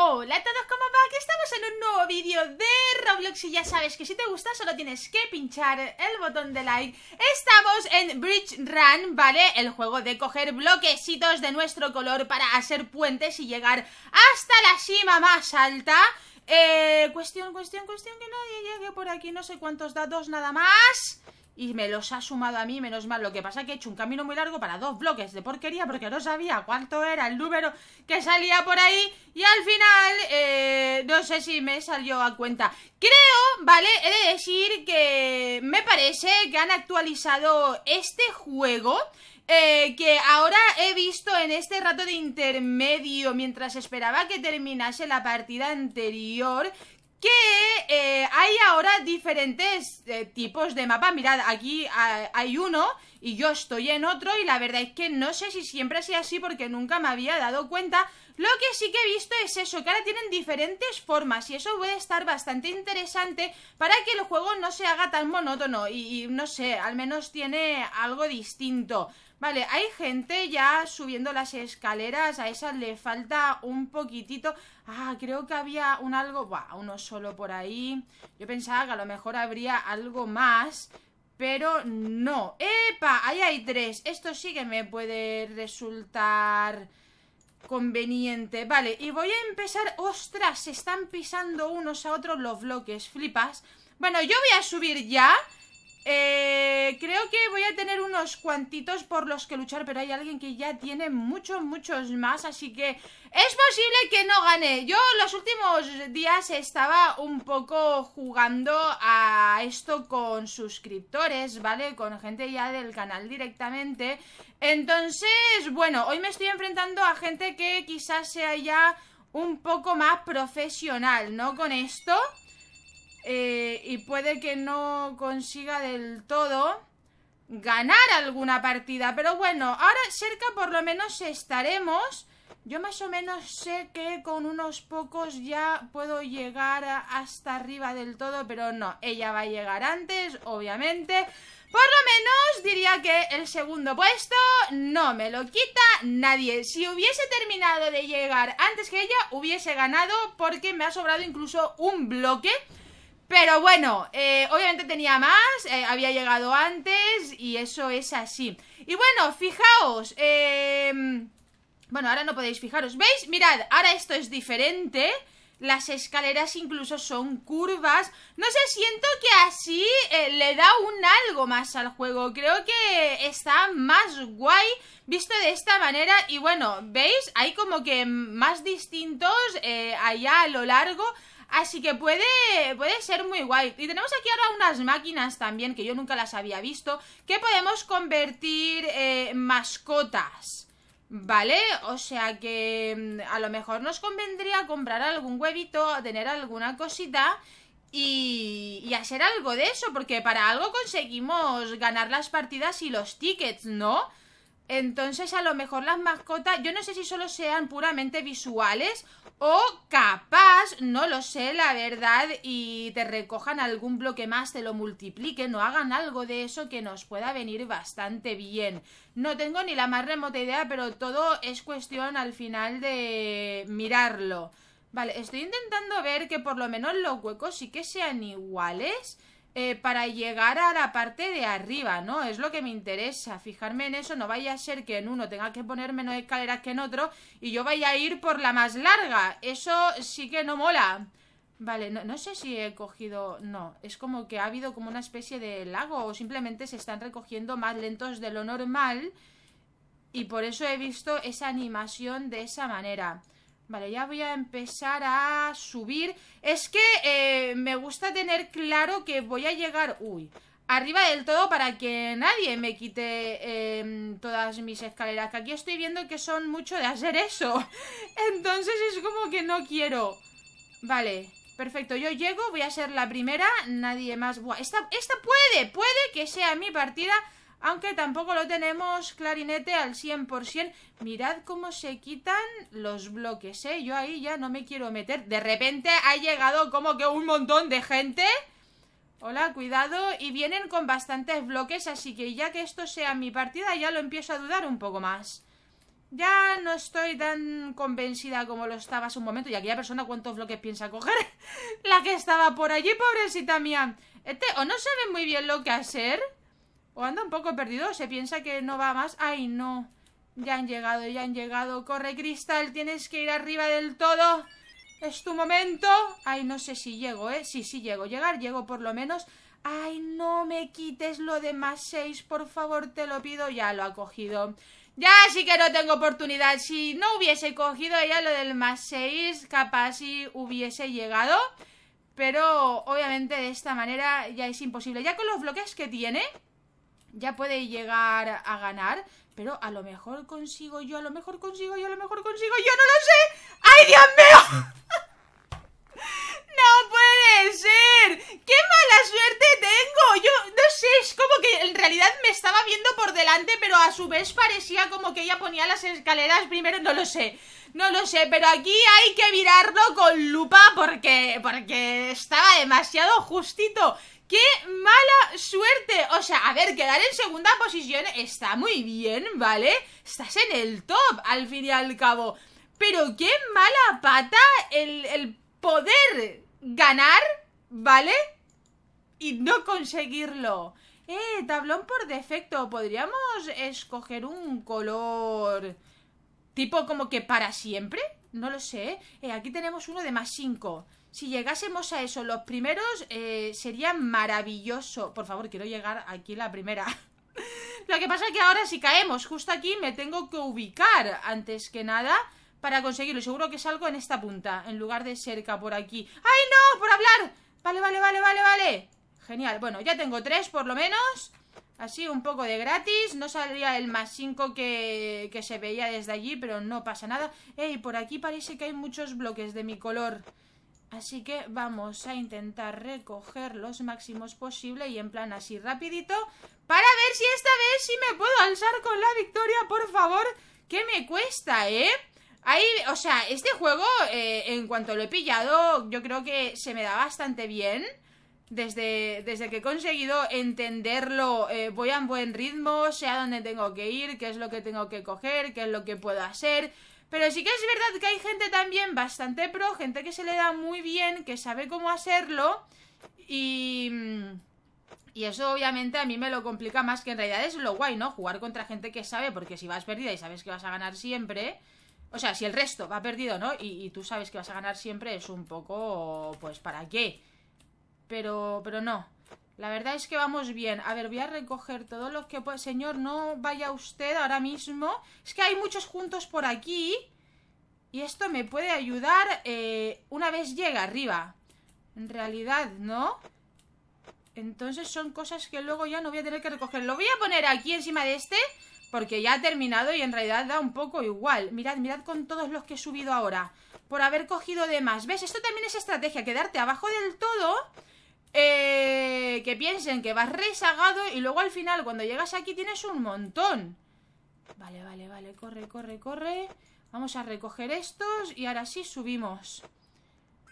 Hola a todos, ¿cómo va? Aquí estamos en un nuevo vídeo de Roblox y ya sabes que si te gusta solo tienes que pinchar el botón de like Estamos en Bridge Run, ¿vale? El juego de coger bloquecitos de nuestro color para hacer puentes y llegar hasta la cima más alta eh, cuestión, cuestión, cuestión que nadie llegue por aquí, no sé cuántos datos nada más y me los ha sumado a mí, menos mal. Lo que pasa que he hecho un camino muy largo para dos bloques de porquería porque no sabía cuánto era el número que salía por ahí y al final eh, no sé si me salió a cuenta. Creo, ¿vale? He de decir que me parece que han actualizado este juego. Eh, que ahora he visto en este rato de intermedio, mientras esperaba que terminase la partida anterior, que eh, hay diferentes eh, tipos de mapa Mirad, aquí ah, hay, uno y yo estoy en otro y la verdad es que no sé si siempre ha sido así porque nunca me había dado cuenta. Lo que sí que he visto es eso, que ahora tienen diferentes formas y eso puede estar bastante interesante para que el juego no se haga tan monótono y no sé, al menos tiene algo distinto. Vale, hay gente ya subiendo las escaleras, a esas le falta un poquitito. Ah, creo que había un algo, buah, uno solo por ahí. Yo pensaba que a lo mejor habría algo más, pero no. ¡Epa! Ahí hay tres. Esto sí que me puede resultar conveniente. Vale, y voy a empezar... ¡Ostras! Se están pisando unos a otros los bloques, flipas. Bueno, yo voy a subir ya... Eh, creo que voy a tener unos cuantitos por los que luchar, pero hay alguien que ya tiene muchos, muchos más, así que es posible que no gane. Yo los últimos días estaba un poco jugando a esto con suscriptores, ¿vale? Con gente ya del canal directamente. Entonces, bueno, hoy me estoy enfrentando a gente que quizás sea ya un poco más profesional, ¿no? Con esto... Eh, y puede que no consiga del todo ganar alguna partida. Pero bueno, ahora cerca por lo menos estaremos. Yo más o menos sé que con unos pocos ya puedo llegar hasta arriba del todo, pero no, ella va a llegar antes, obviamente. Por lo menos diría que el segundo puesto no me lo quita nadie. Si hubiese terminado de llegar antes que ella, hubiese ganado porque me ha sobrado incluso un bloque. Pero bueno, eh, obviamente tenía más, eh, había llegado antes y eso es así. Y bueno, fijaos, em, bueno, ahora no podéis fijaros, ¿veis? Mirad, ahora esto es diferente, las escaleras incluso son curvas. No sé, siento que así eh, le da un algo más al juego, creo que está más guay visto de esta manera y bueno, ¿veis? Hay como que más distintos allá a lo largo... Así que puede, puede ser muy guay. Y tenemos aquí ahora unas máquinas también, que yo nunca las había visto, que podemos convertir en eh, mascotas. ¿Vale? O sea que mm, a lo mejor nos convendría comprar algún huevito, tener alguna cosita y, y, hacer algo de eso, porque para algo conseguimos ganar las partidas y los tickets, ¿no? Entonces, a lo mejor las mascotas, yo no sé si solo sean puramente visuales o capaz, no lo sé, la verdad, y te recojan algún bloque más, te lo multipliquen o hagan algo de eso que nos pueda venir bastante bien. No tengo ni la más remota idea, pero todo es cuestión al final de mirarlo. Vale, estoy intentando ver que por lo menos los huecos sí que sean iguales. Eh, para llegar a la parte de arriba, ¿no? Es lo que me interesa, fijarme en eso, no vaya a ser que en uno tenga que poner menos escaleras que en otro y yo vaya a ir por la más larga, eso sí que no mola. Vale, no, no sé si he cogido... No, es como que ha habido como una especie de lago o simplemente se están recogiendo más lentos de lo normal y por eso he visto esa animación de esa manera. Vale, ya voy a empezar a subir. Es que eh, me gusta tener claro que voy a llegar... Uy, arriba del todo para que nadie me quite em, todas mis escaleras. Que aquí estoy viendo que son mucho de hacer eso. Entonces es como que no quiero. Vale, perfecto. Yo llego, voy a ser la primera. Nadie más... Buah, esta, esta puede, puede que sea mi partida aunque tampoco lo tenemos clarinete al 100%. Mirad cómo se quitan los bloques, ¿eh? Yo ahí ya no me quiero meter. De repente ha llegado como que un montón de gente. Hola, cuidado. Y vienen con bastantes bloques, así que ya que esto sea mi partida ya lo empiezo a dudar un poco más. Ya no estoy tan convencida como lo estaba hace un momento. Y aquella persona, ¿cuántos bloques piensa coger? La que estaba por allí, pobrecita mía. Este, o no sabe muy bien lo que hacer o anda un poco perdido, se piensa que no va más. ¡Ay, no! Ya han llegado, ya han llegado. ¡Corre, Cristal! Tienes que ir arriba del todo. ¡Es tu momento! ¡Ay, no sé si llego, eh! Sí, sí llego. Llegar, llego por lo menos. ¡Ay, no me quites lo de más seis, Por favor, te lo pido. Ya lo ha cogido. Ya sí que no tengo oportunidad. Si no hubiese cogido ya lo del más 6, capaz si hubiese llegado. Pero obviamente de esta manera ya es imposible. Ya con los bloques que tiene, ya puede llegar a ganar, pero a lo mejor consigo yo, a lo mejor consigo yo, a lo mejor consigo yo, no lo sé. ¡Ay, Dios mío! ¡No puede ser! ¡Qué mala suerte tengo! Yo no sé, es como que en realidad me estaba viendo por delante, pero a su vez parecía como que ella ponía las escaleras primero, no lo sé. No lo sé, pero aquí hay que mirarlo con lupa porque, porque estaba demasiado justito. ¡Qué mala suerte! O sea, a ver, quedar en segunda posición está muy bien, ¿vale? Estás en el top, al fin y al cabo. Pero qué mala pata el, poder ganar, ¿vale? Y no conseguirlo. Eh, tablón por defecto. Podríamos escoger un color tipo como que para siempre. No lo sé. ¿eh? Eh, aquí tenemos uno de más cinco Si llegásemos a eso, los primeros eh, sería maravilloso. Por favor, quiero llegar aquí la primera. lo que pasa es que ahora si caemos justo aquí me tengo que ubicar antes que nada para conseguirlo. Seguro que salgo en esta punta en lugar de cerca por aquí. ¡Ay, no! ¡Por hablar! Vale, vale, vale, vale, vale. Genial. Bueno, ya tengo tres por lo menos. Así, un poco de gratis. No salía el más 5 que, que, se veía desde allí, pero no pasa nada. Ey, por aquí parece que hay muchos bloques de mi color. Así que vamos a intentar recoger los máximos posible y en plan así rapidito para ver si esta vez sí me puedo alzar con la victoria, por favor. Que me cuesta, ¿eh? Ahí, o sea, este juego, eh, en cuanto lo he pillado, yo creo que se me da bastante bien desde, desde que he conseguido entenderlo, eh, voy a un buen ritmo, sé a dónde tengo que ir, qué es lo que tengo que coger, qué es lo que puedo hacer. Pero sí que es verdad que hay gente también bastante pro, gente que se le da muy bien, que sabe cómo hacerlo y... Y eso obviamente a mí me lo complica más que en realidad es lo guay, ¿no? Jugar contra gente que sabe, porque si vas perdida y sabes que vas a ganar siempre, o sea, si el resto va perdido, ¿no? Y, y tú sabes que vas a ganar siempre, es un poco, pues, ¿para qué? pero, pero no. La verdad es que vamos bien. A ver, voy a recoger todos los que Señor, no vaya usted ahora mismo. Es que hay muchos juntos por aquí. Y esto me puede ayudar eh, una vez llega arriba. En realidad, ¿no? Entonces son cosas que luego ya no voy a tener que recoger. Lo voy a poner aquí encima de este porque ya ha terminado y en realidad da un poco igual. Mirad, mirad con todos los que he subido ahora por haber cogido de más. ¿Ves? Esto también es estrategia, quedarte abajo del todo eh, que piensen que vas rezagado y luego al final, cuando llegas aquí, tienes un montón. Vale, vale, vale, corre, corre, corre. Vamos a recoger estos y ahora sí subimos.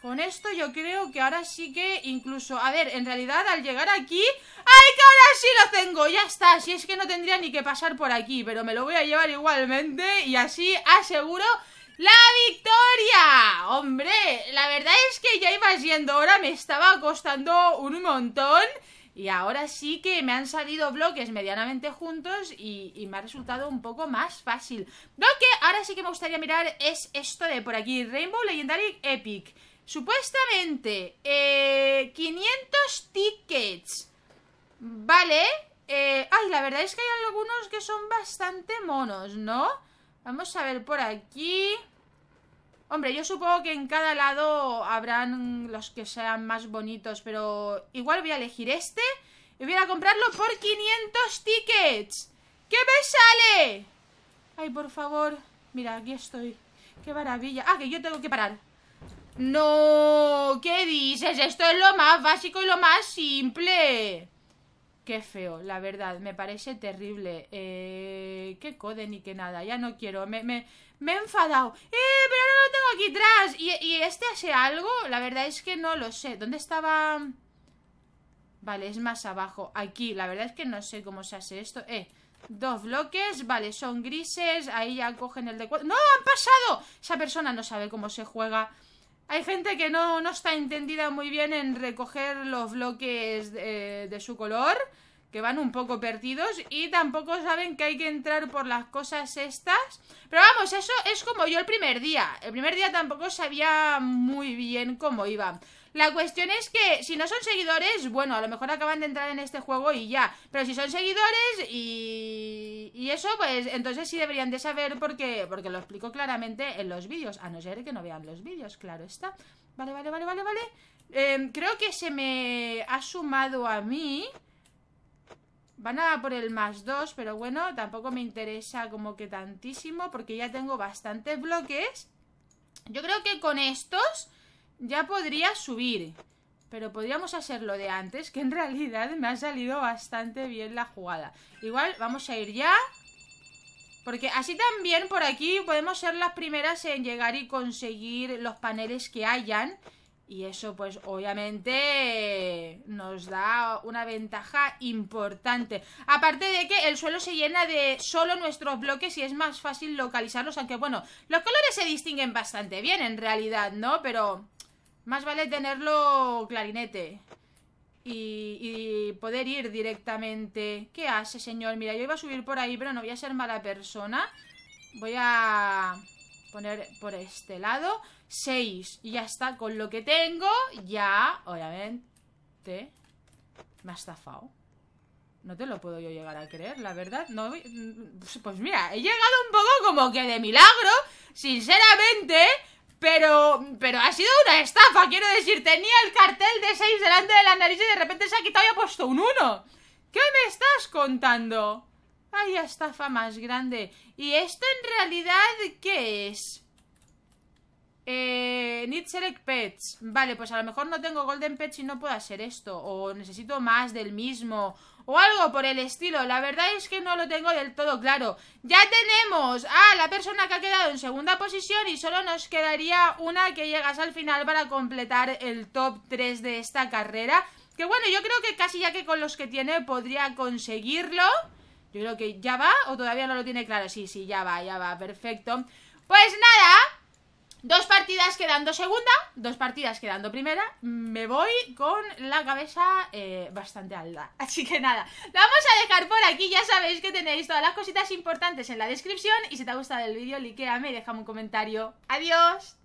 Con esto yo creo que ahora sí que incluso... A ver, en realidad al llegar aquí... ¡Ay, que ahora sí lo tengo! Ya está, si es que no tendría ni que pasar por aquí Pero me lo voy a llevar igualmente Y así aseguro ¡La victoria! Hombre, la verdad es que ya iba yendo ahora me estaba costando un montón. Y ahora sí que me han salido bloques medianamente juntos y, me ha resultado un poco más fácil. Lo que ahora sí que me gustaría mirar es esto de por aquí, Rainbow Legendary Epic. Supuestamente, 500 eh, tickets. Vale. Eh, ay, la verdad es que hay algunos que son bastante monos, ¿no? Vamos a ver por aquí. Hombre, yo supongo que en cada lado habrán los que sean más bonitos, pero igual voy a elegir este y voy a comprarlo por 500 tickets. ¿Qué me sale? Ay, por favor. Mira, aquí estoy. Qué maravilla. Ah, que yo tengo que parar. No, ¿qué dices? Esto es lo más básico y lo más simple. Qué feo, la verdad, me parece terrible. Eh, qué code ni qué nada, ya no quiero, me, he enfadado. ¡Eh, pero no lo tengo aquí atrás! ¿Y, ¿Y este hace algo? La verdad es que no lo sé. ¿Dónde estaba...? Vale, es más abajo. Aquí, la verdad es que no sé cómo se hace esto. Eh, dos bloques, vale, son grises. Ahí ya cogen el de cuatro. ¡No, han pasado! Esa persona no sabe cómo se juega... Hay gente que no, no está entendida muy bien en recoger los bloques de, eh, de su color, que van un poco perdidos y tampoco saben que hay que entrar por las cosas estas. Pero vamos, eso es como yo el primer día. El primer día tampoco sabía muy bien cómo iba. La cuestión es que si no son seguidores, bueno, a lo mejor acaban de entrar en este juego y ya. Pero si son seguidores y, y eso, pues entonces sí deberían de saber porque, porque lo explico claramente en los vídeos. A no ser que no vean los vídeos, claro está. Vale, vale, vale, vale, vale. Em, creo que se me ha sumado a mí. Van a por el más 2, pero bueno, tampoco me interesa como que tantísimo porque ya tengo bastantes bloques. Yo creo que con estos ya podría subir. Pero podríamos hacerlo de antes, que en realidad me ha salido bastante bien la jugada. Igual, vamos a ir ya. Porque así también por aquí podemos ser las primeras en llegar y conseguir los paneles que hayan. Y eso pues obviamente nos da una ventaja importante. Aparte de que el suelo se llena de solo nuestros bloques y es más fácil localizarlos. Aunque bueno, los colores se distinguen bastante bien en realidad, ¿no? Pero más vale tenerlo clarinete. Y, poder ir directamente. ¿Qué hace, señor? Mira, yo iba a subir por ahí, pero no voy a ser mala persona. Voy a poner por este lado seis Y ya está, con lo que tengo, ya, obviamente, me ha estafado. No te lo puedo yo llegar a creer, la verdad. No, pues mira, he llegado un poco como que de milagro, sinceramente, pero, pero ha sido una estafa, quiero decir, tenía el cartel de 6 delante de la nariz y de repente se ha quitado y ha puesto un 1. ¿Qué me estás contando? Hay estafa más grande. ¿Y esto en realidad qué es? Eh, need select pets. Vale, pues a lo mejor no tengo golden pets y no puedo hacer esto. O necesito más del mismo o algo por el estilo. La verdad es que no lo tengo del todo claro. Ya tenemos a la persona que ha quedado en segunda posición y solo nos quedaría una que llegas al final para completar el top 3 de esta carrera. Que bueno, yo creo que casi ya que con los que tiene podría conseguirlo. Yo creo que ya va o todavía no lo tiene claro. Sí, sí, ya va, ya va, perfecto. Pues nada, Dos partidas quedando segunda, dos partidas quedando primera. Me voy con la cabeza eh, bastante alta. Así que nada, la vamos a dejar por aquí. Ya sabéis que tenéis todas las cositas importantes en la descripción. Y si te ha gustado el vídeo, likeame y déjame un comentario. ¡Adiós!